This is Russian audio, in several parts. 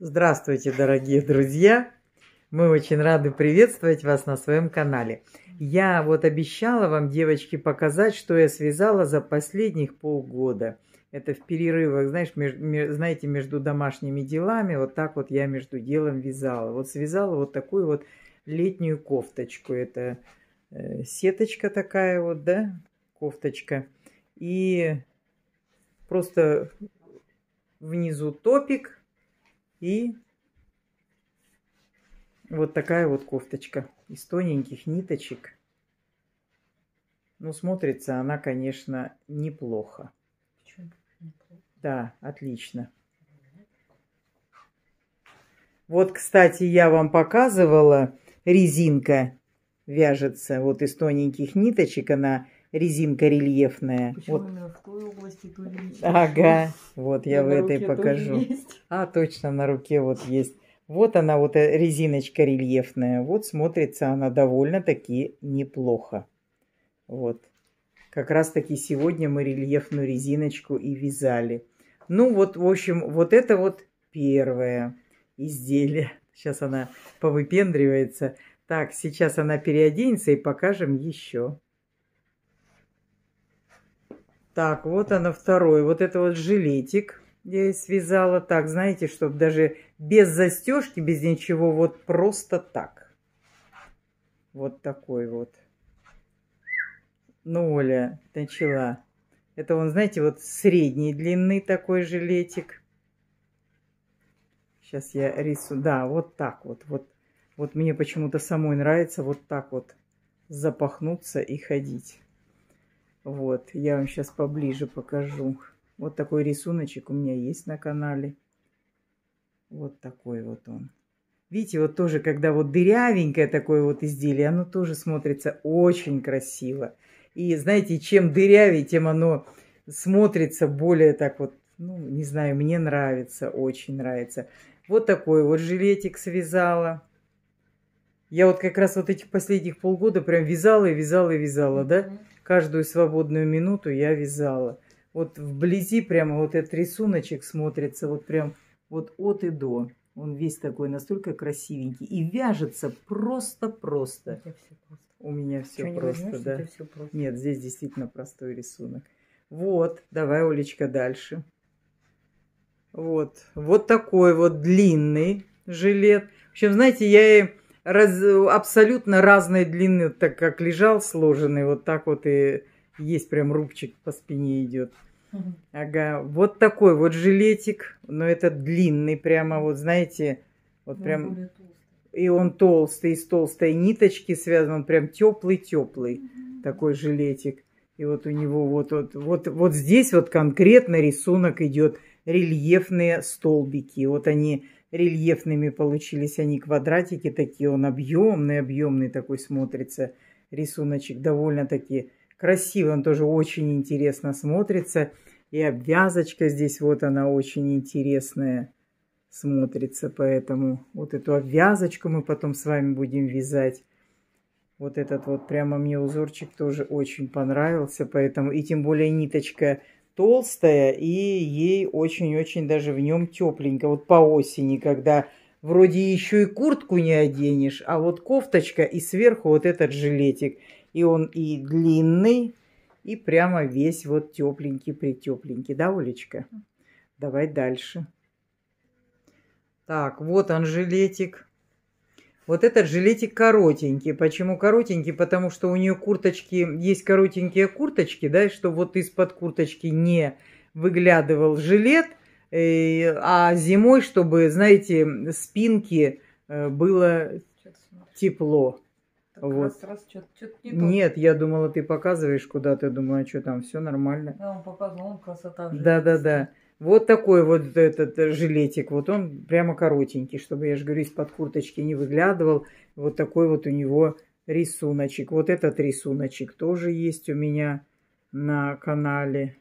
Здравствуйте, дорогие друзья! Мы очень рады приветствовать вас на своем канале. Я вот обещала вам, девочки, показать, что я связала за последних полгода. Это в перерывах, знаешь, между, знаете, между домашними делами, вот так вот я между делом вязала. Вот связала вот такую вот летнюю кофточку. Это э, сеточка такая вот, да, кофточка. И просто внизу топик, и вот такая вот кофточка из тоненьких ниточек. Ну, смотрится она, конечно, неплохо. Почему? Да, отлично. Вот, кстати, я вам показывала, резинка вяжется вот из тоненьких ниточек. Она резинка рельефная. Почему вот. в той области то Ага, вот я в этой покажу. А, точно, на руке вот есть. Вот она, вот э, резиночка рельефная. Вот смотрится она довольно-таки неплохо. Вот. Как раз-таки сегодня мы рельефную резиночку и вязали. Ну вот, в общем, вот это вот первое изделие. Сейчас она повыпендривается. Так, сейчас она переоденется и покажем еще. Так, вот она второе. Вот это вот жилетик я связала так, знаете, чтобы даже без застежки, без ничего, вот просто так. Вот такой вот. Ну, Оля начала. Это он, знаете, вот средней длины такой жилетик. Сейчас я рисую. Да, вот так вот. Вот, вот мне почему-то самой нравится вот так вот запахнуться и ходить. Вот, я вам сейчас поближе покажу. Вот такой рисуночек у меня есть на канале. Вот такой вот он. Видите, вот тоже, когда вот дырявенькое такое вот изделие, оно тоже смотрится очень красиво. И знаете, чем дырявее, тем оно смотрится более так вот, ну, не знаю, мне нравится, очень нравится. Вот такой вот жилетик связала. Я вот как раз вот этих последних полгода прям вязала и вязала и вязала, mm -hmm. да? Каждую свободную минуту я вязала. Вот вблизи прямо вот этот рисуночек смотрится, вот прям вот от и до. Он весь такой настолько красивенький. И вяжется просто-просто. У меня все просто, возьмешь, да. Все просто. Нет, здесь действительно простой рисунок. Вот, давай, Олечка, дальше. Вот, вот такой вот длинный жилет. В общем, знаете, я и раз, абсолютно разной длины, так как лежал сложенный, вот так вот и есть прям рубчик по спине идет. Ага, вот такой вот жилетик, но это длинный прямо, вот знаете, вот прям... И он толстый, из толстой ниточки связан, он прям теплый-теплый такой жилетик. И вот у него вот, вот, вот, вот здесь вот конкретно рисунок идет, рельефные столбики. Вот они рельефными получились они квадратики такие, он объемный, объемный такой смотрится рисуночек, довольно-таки красивый, он тоже очень интересно смотрится. И обвязочка здесь вот она очень интересная смотрится, поэтому вот эту обвязочку мы потом с вами будем вязать. Вот этот вот прямо мне узорчик тоже очень понравился, поэтому и тем более ниточка толстая, и ей очень-очень даже в нем тепленько. Вот по осени, когда вроде еще и куртку не оденешь, а вот кофточка и сверху вот этот жилетик. И он и длинный, и прямо весь вот тепленький, притепленький. Да, Олечка? Давай дальше. Так, вот он жилетик. Вот этот жилетик коротенький. Почему коротенький? Потому что у нее курточки, есть коротенькие курточки, да, и что вот из-под курточки не выглядывал жилет, э, а зимой, чтобы, знаете, спинки э, было тепло. вот. Раз, раз, что-то, что-то не Нет, я думала, ты показываешь куда-то, думаю, а что там, все нормально. Да, он показывал, он красота. Да, да, да. Вот такой вот этот жилетик. Вот он прямо коротенький, чтобы, я же говорю, из-под курточки не выглядывал. Вот такой вот у него рисуночек. Вот этот рисуночек тоже есть у меня на канале.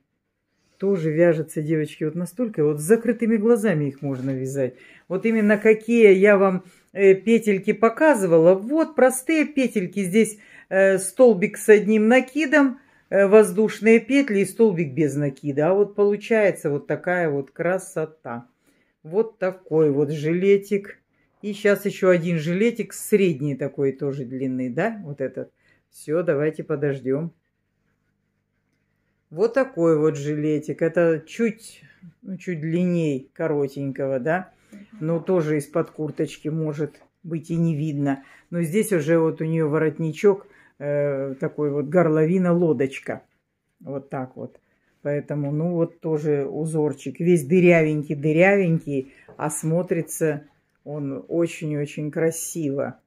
Тоже вяжется, девочки, вот настолько. Вот с закрытыми глазами их можно вязать. Вот именно какие я вам э, петельки показывала. Вот простые петельки. Здесь э, столбик с одним накидом Э, воздушные петли и столбик без накида. А вот получается вот такая вот красота. Вот такой вот жилетик. И сейчас еще один жилетик средний такой тоже длинный, да, вот этот. Все, давайте подождем. Вот такой вот жилетик. Это чуть, ну, чуть длинней коротенького, да. Но тоже из-под курточки может быть и не видно. Но здесь уже вот у нее воротничок – Э, такой вот горловина-лодочка. Вот так вот. Поэтому, ну вот тоже узорчик. Весь дырявенький-дырявенький, а смотрится он очень-очень красиво.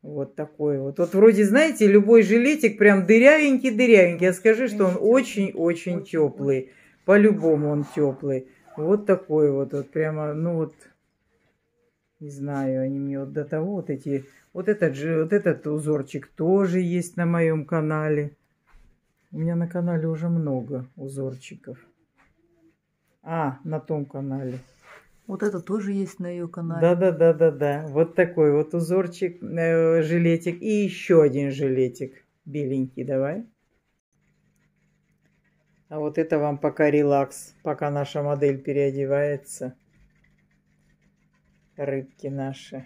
Вот такой вот. Вот вроде, знаете, любой жилетик прям дырявенький-дырявенький. я а скажи, что он очень-очень теплый. По-любому он теплый. Вот такой вот. Вот прямо, ну вот не знаю, они мне вот до того вот эти... Вот этот же, вот этот узорчик тоже есть на моем канале. У меня на канале уже много узорчиков. А, на том канале. Вот это тоже есть на ее канале. Да-да-да-да-да. Вот такой вот узорчик, э, жилетик. И еще один жилетик беленький давай. А вот это вам пока релакс, пока наша модель переодевается рыбки наши.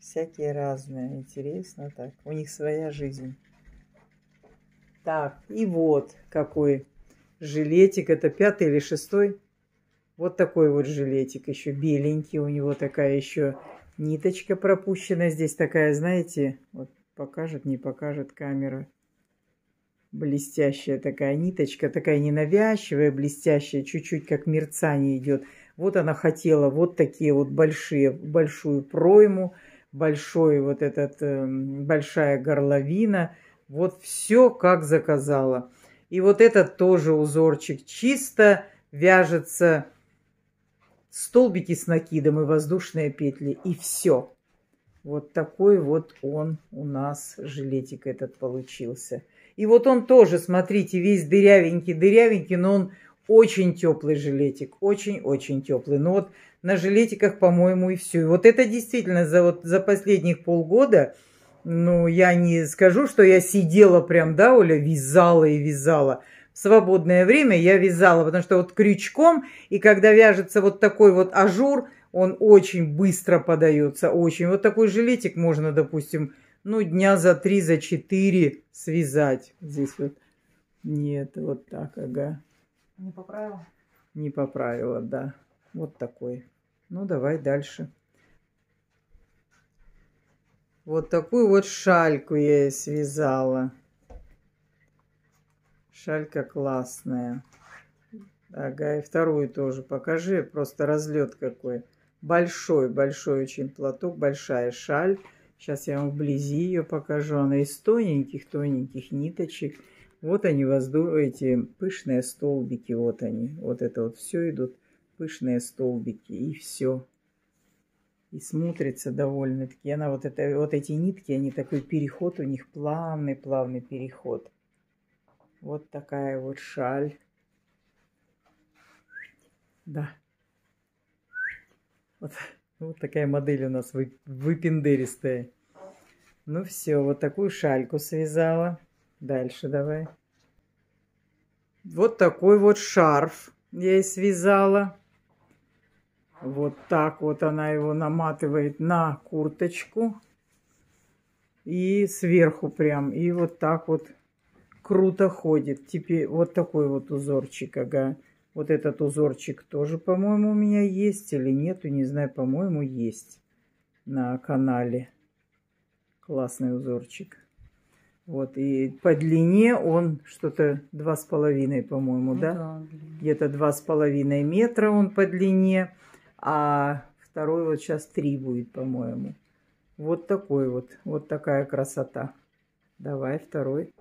Всякие разные. Интересно так. У них своя жизнь. Так, и вот какой жилетик. Это пятый или шестой? Вот такой вот жилетик еще беленький. У него такая еще ниточка пропущена. Здесь такая, знаете, вот покажет, не покажет камера блестящая такая ниточка, такая ненавязчивая, блестящая, чуть-чуть как мерцание идет. Вот она хотела вот такие вот большие, большую пройму, большой вот этот, эм, большая горловина. Вот все как заказала. И вот этот тоже узорчик чисто вяжется столбики с накидом и воздушные петли, и все. Вот такой вот он у нас, жилетик этот получился. И вот он тоже, смотрите, весь дырявенький-дырявенький, но он очень теплый жилетик, очень-очень теплый. Ну вот на жилетиках, по-моему, и все. И вот это действительно за, вот, за последних полгода, ну, я не скажу, что я сидела прям, да, Оля, вязала и вязала. В свободное время я вязала, потому что вот крючком, и когда вяжется вот такой вот ажур – он очень быстро подается, очень. Вот такой жилетик можно, допустим, ну, дня за три, за четыре связать. Здесь вот нет, вот так, ага. Не поправила? Не поправила, да. Вот такой. Ну, давай дальше. Вот такую вот шальку я связала. Шалька классная. Ага, и вторую тоже покажи, просто разлет какой. Большой-большой очень платок, большая шаль. Сейчас я вам вблизи ее покажу. Она из тоненьких-тоненьких ниточек. Вот они, возду... эти пышные столбики, вот они. Вот это вот все идут, пышные столбики, и все. И смотрится довольно-таки. Она вот, это, вот эти нитки, они такой переход, у них плавный-плавный переход. Вот такая вот шаль. Да. Вот, вот такая модель у нас вы, выпендеристая. Ну все, вот такую шальку связала. Дальше давай. Вот такой вот шарф я и связала. Вот так вот она его наматывает на курточку. И сверху прям. И вот так вот круто ходит. Теперь вот такой вот узорчик, ага. Вот этот узорчик тоже, по-моему, у меня есть или нету, не знаю, по-моему, есть на канале. Классный узорчик. Вот, и по длине он что-то два с половиной, по-моему, да? да? Где-то два с половиной метра он по длине, а второй вот сейчас три будет, по-моему. Вот такой вот, вот такая красота. Давай второй.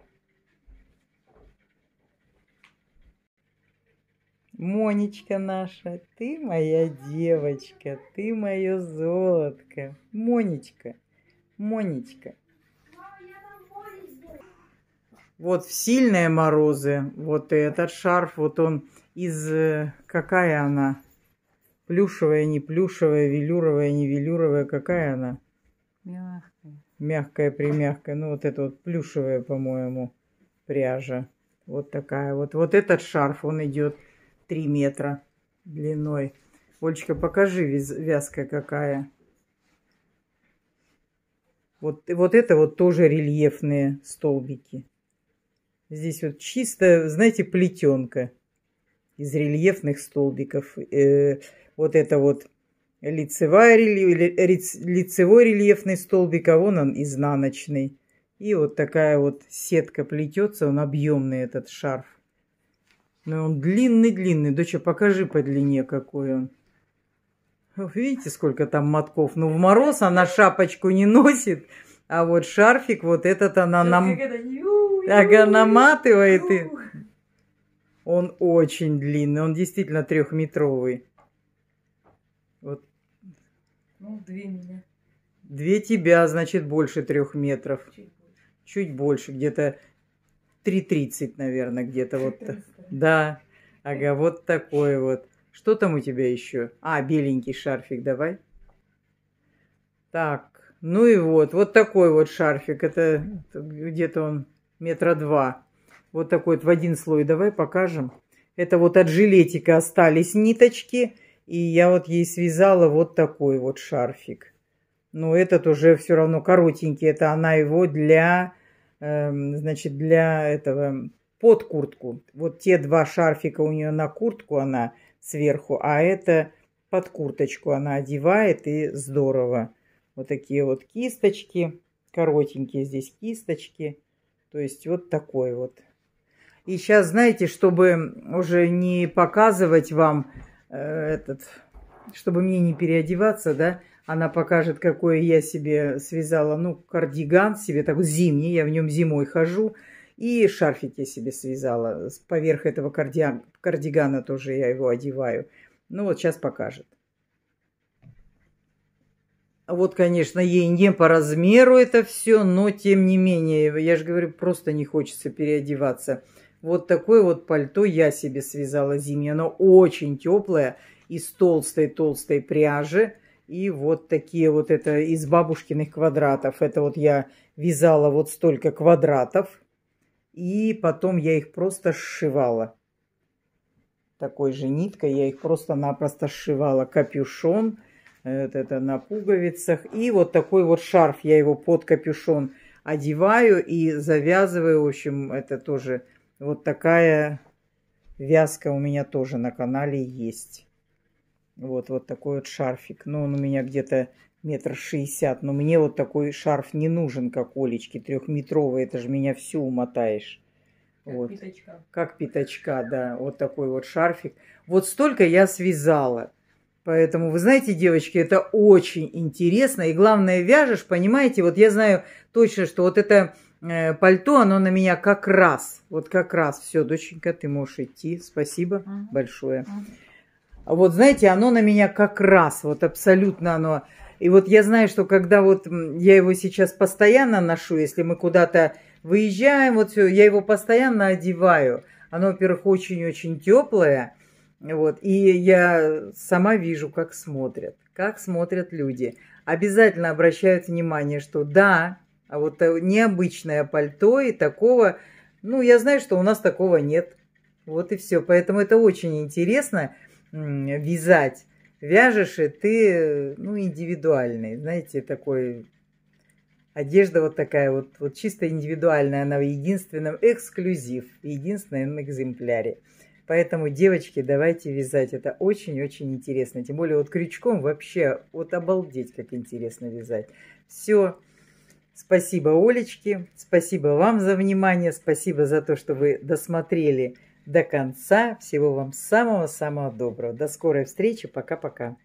Монечка наша, ты моя девочка, ты мое золотко. Монечка, Монечка. Вот в сильные морозы, вот и этот шарф, вот он из... Э, какая она? Плюшевая, не плюшевая, велюровая, не велюровая, какая она? Мягкая. Мягкая, примягкая. Ну, вот это вот плюшевая, по-моему, пряжа. Вот такая вот. Вот этот шарф, он идет 3 метра длиной. Олечка, покажи вязка какая. Вот, вот это вот тоже рельефные столбики. Здесь вот чисто, знаете, плетенка из рельефных столбиков. Э, вот это вот лицевая, лицевой рельефный столбик, а вон он изнаночный. И вот такая вот сетка плетется, он объемный этот шарф. Ну он длинный-длинный. Доча, покажи по длине, какой он. Видите, сколько там мотков. Ну, в мороз она шапочку не носит, а вот шарфик вот этот она нам... Ага, наматывает. И... Он очень длинный, он действительно трехметровый. Вот. Ну, две меня. Две тебя, значит, больше трех метров. Чуть больше, Чуть больше где-то 3.30, наверное, где-то вот. Да, ага, вот такой вот. Что там у тебя еще? А, беленький шарфик давай. Так, ну и вот, вот такой вот шарфик. Это где-то он метра два. Вот такой вот в один слой. Давай покажем. Это вот от жилетика остались ниточки. И я вот ей связала вот такой вот шарфик. Но этот уже все равно коротенький. Это она его для Эм, значит, для этого под куртку. Вот те два шарфика у нее на куртку она сверху, а это под курточку она одевает и здорово. Вот такие вот кисточки, коротенькие здесь кисточки. То есть вот такой вот. И сейчас, знаете, чтобы уже не показывать вам э, этот, чтобы мне не переодеваться, да, она покажет, какое я себе связала, ну, кардиган себе такой зимний, я в нем зимой хожу. И шарфик я себе связала. Поверх этого кардиан, кардигана тоже я его одеваю. Ну, вот сейчас покажет. Вот, конечно, ей не по размеру это все, но тем не менее, я же говорю, просто не хочется переодеваться. Вот такое вот пальто я себе связала зимнее. Оно очень теплое, из толстой-толстой пряжи и вот такие вот это из бабушкиных квадратов. Это вот я вязала вот столько квадратов. И потом я их просто сшивала. Такой же ниткой я их просто-напросто сшивала. Капюшон, э, вот это на пуговицах. И вот такой вот шарф, я его под капюшон одеваю и завязываю. В общем, это тоже вот такая вязка у меня тоже на канале есть. Вот, вот такой вот шарфик. Ну, он у меня где-то метр шестьдесят, но мне вот такой шарф не нужен, как Олечки, трехметровый, это же меня всю умотаешь. Как вот. пятачка. Как пятачка, да, вот такой вот шарфик. Вот столько я связала. Поэтому, вы знаете, девочки, это очень интересно. И главное, вяжешь, понимаете, вот я знаю точно, что вот это э, пальто, оно на меня как раз, вот как раз. Все, доченька, ты можешь идти. Спасибо ага. большое. Ага. Вот знаете, оно на меня как раз, вот абсолютно оно. И вот я знаю, что когда вот я его сейчас постоянно ношу, если мы куда-то выезжаем, вот все, я его постоянно одеваю. Оно, во-первых, очень-очень теплое. Вот, и я сама вижу, как смотрят, как смотрят люди. Обязательно обращают внимание, что да, а вот э, необычное пальто и такого, ну, я знаю, что у нас такого нет. Вот и все. Поэтому это очень интересно вязать. Вяжешь, и ты, ну, индивидуальный, знаете, такой... Одежда вот такая вот, вот чисто индивидуальная, она в единственном эксклюзив, в единственном экземпляре. Поэтому, девочки, давайте вязать. Это очень-очень интересно. Тем более вот крючком вообще, вот обалдеть, как интересно вязать. Все. Спасибо Олечке, спасибо вам за внимание, спасибо за то, что вы досмотрели до конца. Всего вам самого-самого доброго. До скорой встречи. Пока-пока.